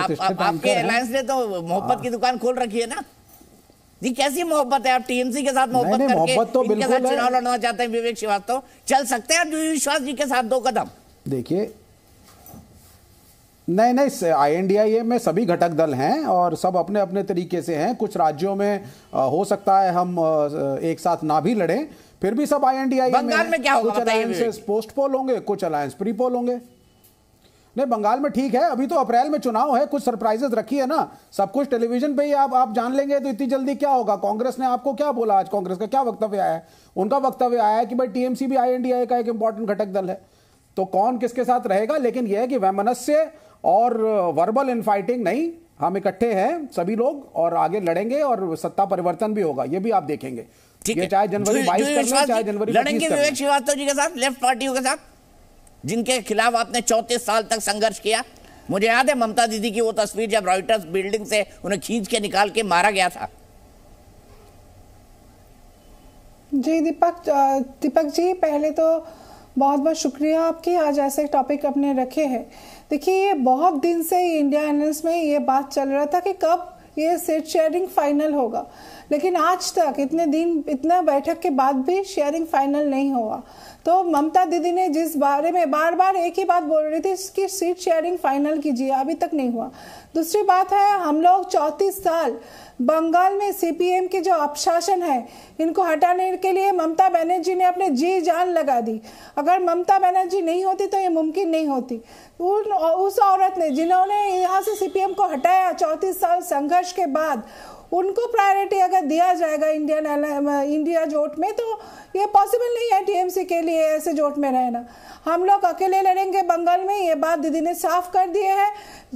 आप, आप, आपके ने तो मोहब्बत की हाँ। दुकान खोल रखी है ना जी कैसी मोहब्बत है आप टीएमसी के साथ मोहब्बत करके तो इनके साथ चुनाव लड़ना चाहते हैं विवेक श्रीवास्तव चल सकते हैं आप विश्वास जी के साथ दो कदम देखिए नहीं नहीं आईएनडीआईए में सभी घटक दल हैं और सब अपने अपने तरीके से हैं कुछ राज्यों में हो सकता है हम एक साथ ना भी लड़े फिर भी सब आईएनडीआईए में, में क्या होगा कुछ अलायंसेस पोस्ट पोल होंगे कुछ अलायंस प्री पोल होंगे नहीं बंगाल में ठीक है अभी तो अप्रैल में चुनाव है कुछ सरप्राइजेस रखी है ना सब कुछ टेलीविजन पे ही आप आप जान लेंगे तो इतनी जल्दी क्या होगा कांग्रेस ने आपको क्या बोला आज कांग्रेस का क्या वक्तव्य आया है उनका वक्तव्य आया है कि भाई टीएमसी भी आईएनडीआई का एक इंपॉर्टेंट घटक दल है तो कौन किसके साथ रहेगा लेकिन यह है कि वैमनस्य और वर्बल इनफाइटिंग नहीं हम इकट्ठे हैं सभी लोग और आगे लड़ेंगे और सत्ता परिवर्तन भी होगा ये भी आप देखेंगे ठीक है चाहे जनवरी बाईस चाहे जनवरी लड़ेंगे विवेक श्रीवास्तव जी के साथ लेफ्ट पार्टियों के साथ जिनके खिलाफ आपने चौंतीस साल तक संघर्ष किया मुझे याद है ममता दीदी की वो तस्वीर जब रॉयटर्स बिल्डिंग से उन्हें खींच के निकाल के मारा गया था जी दीपक दीपक जी पहले तो बहुत बहुत शुक्रिया आपकी आज ऐसे टॉपिक आपने रखे हैं देखिए ये बहुत दिन से इंडिया एनल्स में ये बात चल रहा था कि कब ये सीट शेयरिंग फाइनल होगा लेकिन आज तक इतने दिन इतना बैठक के बाद भी शेयरिंग फाइनल नहीं हुआ तो ममता दीदी ने जिस बारे में बार बार एक ही बात बोल रही थी कि सीट शेयरिंग फाइनल कीजिए अभी तक नहीं हुआ दूसरी बात है हम लोग चौंतीस साल बंगाल में सीपीएम के जो अपशासन है इनको हटाने के लिए ममता बनर्जी ने अपने जी जान लगा दी अगर ममता बनर्जी नहीं होती तो ये मुमकिन नहीं होती उन उस औरत ने जिन्होंने यहाँ से सीपीएम को हटाया चौंतीस साल संघर्ष के बाद उनको प्रायोरिटी अगर दिया जाएगा इंडियन इंडिया जोट में तो ये पॉसिबल नहीं है टीएमसी के लिए ऐसे जोट में रहना हम लोग अकेले लड़ेंगे बंगाल में ये बात दीदी ने साफ कर दिए है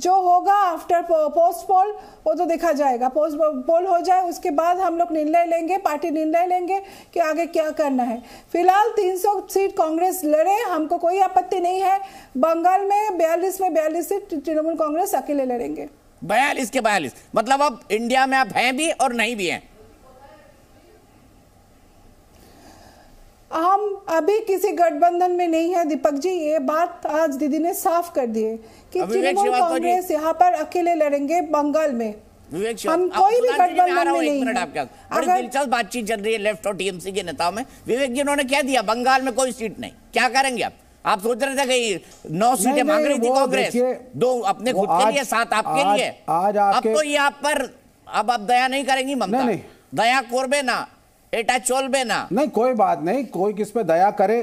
जो होगा आफ्टर पोस्ट पोल वो तो देखा जाएगा पोस्ट पोल हो जाए उसके बाद हम लोग निर्णय लेंगे पार्टी निर्णय लेंगे कि आगे क्या करना है फिलहाल 300 सीट कांग्रेस लड़े हमको कोई आपत्ति नहीं है बंगाल में बयालीस में बयालीस सीट तृणमूल कांग्रेस अकेले लड़ेंगे बयालीस के बयालीस मतलब अब इंडिया में आप हैं भी और नहीं भी हैं हम अभी किसी गठबंधन में नहीं है दीपक जी ये बात आज दीदी ने साफ कर दी है कि तृणमूल कांग्रेस यहाँ पर अकेले लड़ेंगे बंगाल में हम कोई भी गठबंधन में नहीं है बड़ी दिलचस्प बातचीत चल रही है लेफ्ट और टीएमसी के नेताओं में विवेक जी उन्होंने क्या दिया बंगाल में कोई सीट नहीं क्या करेंगे आप आप सोच रहे थे कि नौ सीटें मांग रही थी कांग्रेस दो अपने खुद के लिए सात आपके लिए आज अब तो ये आप पर अब आप दया नहीं करेंगी ममता दया कोरबे ना एटा चोलबे ना नहीं कोई बात नहीं कोई किस पे दया करे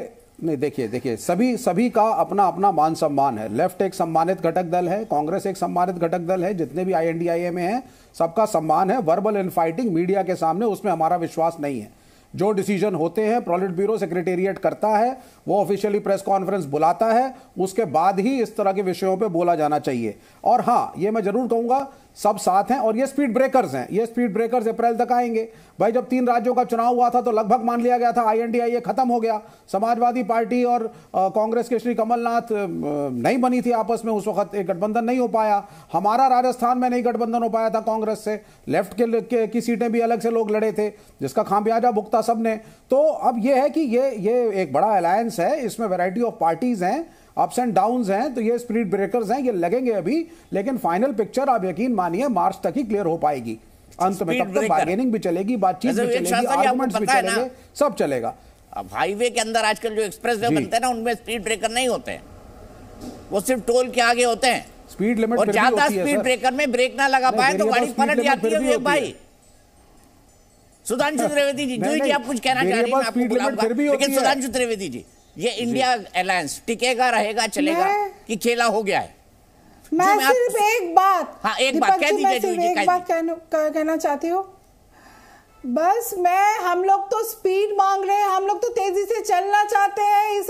नहीं देखिए देखिए सभी सभी का अपना अपना मान सम्मान है लेफ्ट एक सम्मानित घटक दल है कांग्रेस एक सम्मानित घटक दल है जितने भी आईएनडीआईए में हैं सबका सम्मान है वर्बल इन फाइटिंग मीडिया के सामने उसमें हमारा विश्वास नहीं है जो डिसीजन होते हैं प्रोलिट ब्यूरो सेक्रेटेरिएट करता है वो ऑफिशियली प्रेस कॉन्फ्रेंस बुलाता है उसके बाद ही इस तरह के विषयों पे बोला जाना चाहिए और हाँ ये मैं जरूर कहूँगा सब साथ हैं और ये स्पीड ब्रेकर्स हैं ये स्पीड ब्रेकर्स अप्रैल तक आएंगे भाई जब तीन राज्यों का चुनाव हुआ था तो लगभग मान लिया गया था आईएनडीआईए खत्म हो गया समाजवादी पार्टी और कांग्रेस के श्री कमलनाथ नहीं बनी थी आपस में उस वक्त एक गठबंधन नहीं हो पाया हमारा राजस्थान में नहीं गठबंधन हो पाया था कांग्रेस से लेफ्ट के, के की सीटें भी अलग से लोग लड़े थे जिसका खामियाजा भुगता ने तो अब यह है कि ये ये एक बड़ा अलायंस है इसमें वेराइटी ऑफ पार्टीज हैं अप्स एंड डाउन हैं तो ये स्पीड ब्रेकर्स हैं ये लगेंगे अभी लेकिन फाइनल पिक्चर आप यकीन मानिए मार्च तक ही क्लियर हो पाएगी अंत में तब तक बार्गेनिंग भी चलेगी बातचीत भी चलेगी आर्गूमेंट्स भी चलेंगे सब चलेगा अब हाईवे के अंदर आजकल जो एक्सप्रेस वे बनते हैं ना उनमें स्पीड ब्रेकर नहीं होते हैं वो सिर्फ टोल के आगे होते हैं स्पीड लिमिट और ज्यादा स्पीड ब्रेकर में ब्रेक ना लगा पाए तो गाड़ी पलट जाती है भाई सुधांशु हाँ। त्रिवेदी जी जो जी आप कुछ कहना चाह रहे हैं आपको सुधांशु त्रिवेदी जी ये इंडिया अलायंस टिकेगा रहेगा चलेगा कि खेला हो गया है मैं सिर्फ एक बात हाँ एक बात कह दीजिए जी एक बात कहना चाहती हूँ बस मैं हम लोग तो स्पीड मांग रहे हैं हम लोग तो तेजी से चलना चाहते हैं इस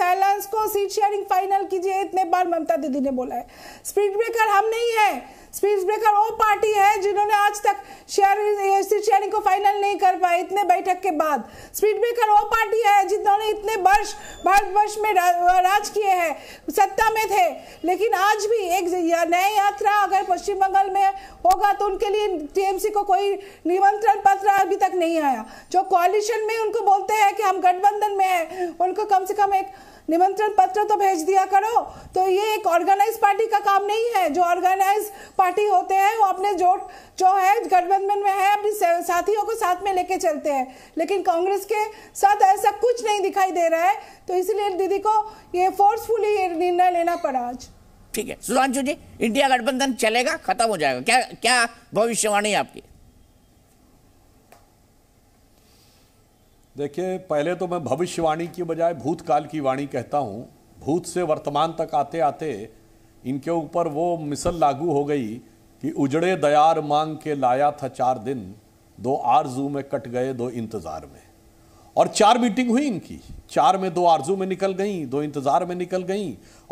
सीट शेयरिंग फाइनल कीजिए इतने बार ममता दीदी ने बोला है स्पीड ब्रेकर हम नहीं है स्पीड ब्रेकर वो पार्टी है जिन्होंने आज तक सीट शेयरिंग को फाइनल नहीं कर पाए इतने बैठक के बाद स्पीड ब्रेकर वो पार्टी है जिन्होंने इतने वर्ष भारतवर्ष में रा, राज किए हैं सत्ता में थे लेकिन आज भी एक या, नया यात्रा अगर पश्चिम बंगाल में होगा तो उनके लिए टीएमसी को कोई निमंत्रण पत्र अभी तक नहीं आया जो कॉलिशन में उनको बोलते हैं कि हम गठबंधन में है उनको कम से कम एक निमंत्रण पत्र तो भेज दिया करो तो ये एक ऑर्गेनाइज पार्टी का काम नहीं है जो ऑर्गेनाइज पार्टी होते हैं वो अपने जो जो है गठबंधन में है अपने साथियों को साथ में लेके चलते हैं लेकिन कांग्रेस के साथ ऐसा कुछ नहीं दिखाई दे रहा है तो इसलिए दीदी को ये फोर्सफुली निर्णय लेना पड़ा आज ठीक है सुधांशु जी इंडिया गठबंधन चलेगा खत्म हो जाएगा क्या क्या भविष्यवाणी आपकी देखिए पहले तो मैं भविष्यवाणी की बजाय भूतकाल की वाणी कहता हूँ भूत से वर्तमान तक आते आते इनके ऊपर वो मिसल लागू हो गई कि उजड़े दयार मांग के लाया था चार दिन दो आरजू में कट गए दो इंतज़ार में और चार मीटिंग हुई इनकी चार में दो आरजू में निकल गई दो इंतज़ार में निकल गई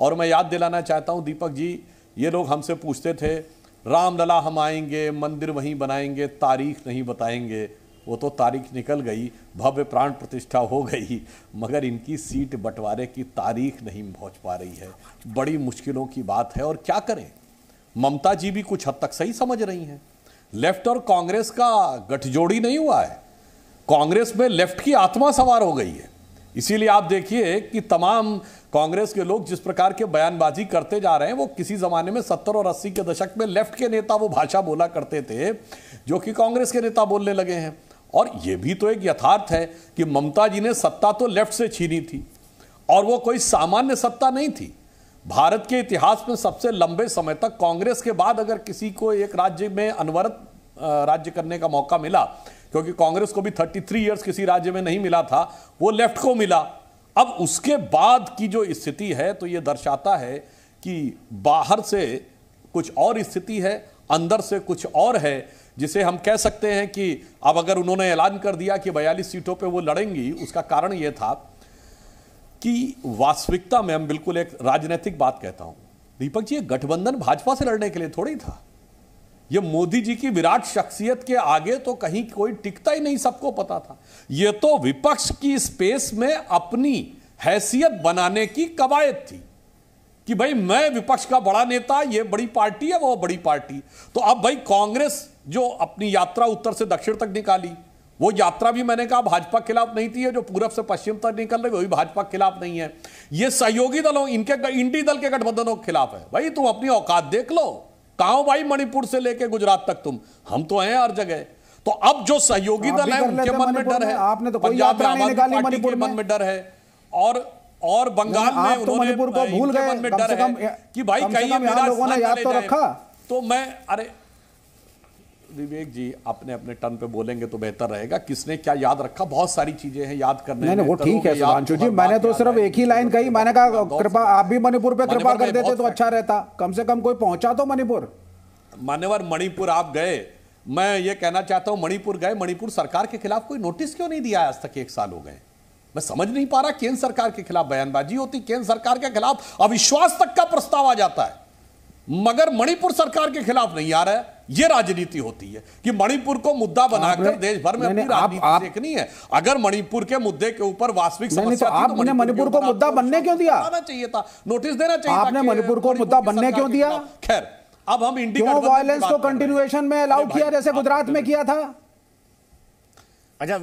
और मैं याद दिलाना चाहता हूँ दीपक जी ये लोग हमसे पूछते थे रामलला हम आएंगे मंदिर वहीं बनाएंगे तारीख नहीं बताएंगे वो तो तारीख निकल गई भव्य प्राण प्रतिष्ठा हो गई मगर इनकी सीट बंटवारे की तारीख नहीं पहुंच पा रही है बड़ी मुश्किलों की बात है और क्या करें ममता जी भी कुछ हद तक सही समझ रही हैं लेफ्ट और कांग्रेस का गठजोड़ी नहीं हुआ है कांग्रेस में लेफ्ट की आत्मा सवार हो गई है इसीलिए आप देखिए कि तमाम कांग्रेस के लोग जिस प्रकार के बयानबाजी करते जा रहे हैं वो किसी जमाने में सत्तर और अस्सी के दशक में लेफ्ट के नेता वो भाषा बोला करते थे जो कि कांग्रेस के नेता बोलने लगे हैं और ये भी तो एक यथार्थ है कि ममता जी ने सत्ता तो लेफ्ट से छीनी थी और वो कोई सामान्य सत्ता नहीं थी भारत के इतिहास में सबसे लंबे समय तक कांग्रेस के बाद अगर किसी को एक राज्य में अनवरत राज्य करने का मौका मिला क्योंकि कांग्रेस को भी 33 इयर्स किसी राज्य में नहीं मिला था वो लेफ्ट को मिला अब उसके बाद की जो स्थिति है तो ये दर्शाता है कि बाहर से कुछ और स्थिति है अंदर से कुछ और है जिसे हम कह सकते हैं कि अब अगर उन्होंने ऐलान कर दिया कि बयालीस सीटों पे वो लड़ेंगी उसका कारण ये था कि वास्तविकता में हम बिल्कुल एक राजनीतिक बात कहता हूं दीपक जी गठबंधन भाजपा से लड़ने के लिए थोड़ी था ये मोदी जी की विराट शख्सियत के आगे तो कहीं कोई टिकता ही नहीं सबको पता था यह तो विपक्ष की स्पेस में अपनी हैसियत बनाने की कवायद थी कि भाई मैं विपक्ष का बड़ा नेता ये बड़ी पार्टी है वो बड़ी पार्टी तो अब भाई कांग्रेस जो अपनी यात्रा उत्तर से दक्षिण तक निकाली वो यात्रा भी मैंने कहा भाजपा के खिलाफ नहीं थी है जो पूरब से पश्चिम तक निकल रही भी भाजपा के खिलाफ नहीं है ये सहयोगी दलों इनके इंडी दल के गठबंधनों के खिलाफ है भाई तुम अपनी औकात देख लो कहा भाई मणिपुर से लेके गुजरात तक तुम हम तो हैं हर जगह तो अब जो सहयोगी दल है उनके मन में डर है आपने तो के मन में डर है और और बंगाल में तो उन्होंने को भूल गए मन में डर है कि भाई कहीं तो रखा तो मैं अरे विवेक जी अपने अपने टर्न पे बोलेंगे तो बेहतर रहेगा किसने क्या याद रखा बहुत सारी चीजें हैं याद करने नहीं, नहीं वो ठीक है सुधांशु जी तो मैंने तो सिर्फ एक ही लाइन कही मैंने कहा कृपा आप भी मणिपुर पे कृपा कर देते तो अच्छा रहता कम से कम कोई पहुंचा तो मणिपुर मान्यवर मणिपुर आप गए मैं ये कहना चाहता हूं मणिपुर गए मणिपुर सरकार के खिलाफ कोई नोटिस क्यों नहीं दिया आज तक एक साल हो गए मैं समझ नहीं पा रहा केंद्र सरकार के खिलाफ बयानबाजी होती केंद्र सरकार के खिलाफ अविश्वास तक का प्रस्ताव आ जाता है मगर मणिपुर सरकार के खिलाफ नहीं आ रहा है ये राजनीति होती है कि मणिपुर को मुद्दा बनाकर देश भर में अपनी राजनीति देखनी है अगर मणिपुर के मुद्दे के ऊपर वास्तविक तो तो आपने मणिपुर को मुद्दा बनने क्यों दिया चाहिए था नोटिस देना चाहिए आपने मणिपुर को मुद्दा बनने क्यों दिया खैर अब हम इंडिया वायलेंस को कंटिन्यूएशन में अलाउ किया जैसे गुजरात में किया था अच्छा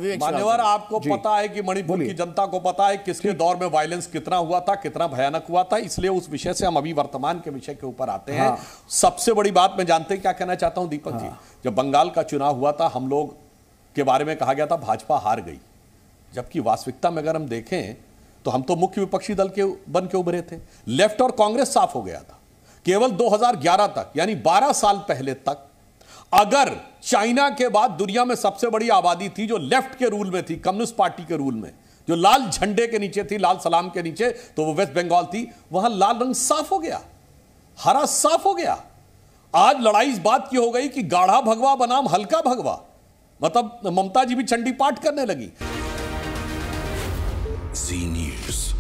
आपको पता है कि मणिपुर की जनता को पता है किसके दौर में वायलेंस कितना हुआ था कितना भयानक हुआ था इसलिए उस विषय से हम अभी वर्तमान के विषय के ऊपर आते हैं हाँ। सबसे बड़ी बात मैं जानते क्या कहना चाहता हूं दीपक जी हाँ। जब बंगाल का चुनाव हुआ था हम लोग के बारे में कहा गया था भाजपा हार गई जबकि वास्तविकता में अगर हम देखें तो हम तो मुख्य विपक्षी दल के बन के उभरे थे लेफ्ट और कांग्रेस साफ हो गया था केवल 2011 तक यानी 12 साल पहले तक अगर चाइना के बाद दुनिया में सबसे बड़ी आबादी थी जो लेफ्ट के रूल में थी कम्युनिस्ट पार्टी के रूल में जो लाल झंडे के नीचे थी लाल सलाम के नीचे तो वो वेस्ट बंगाल थी वहां लाल रंग साफ हो गया हरा साफ हो गया आज लड़ाई इस बात की हो गई कि गाढ़ा भगवा बनाम हल्का भगवा मतलब ममता जी भी चंडी पाठ करने लगी न्यूज़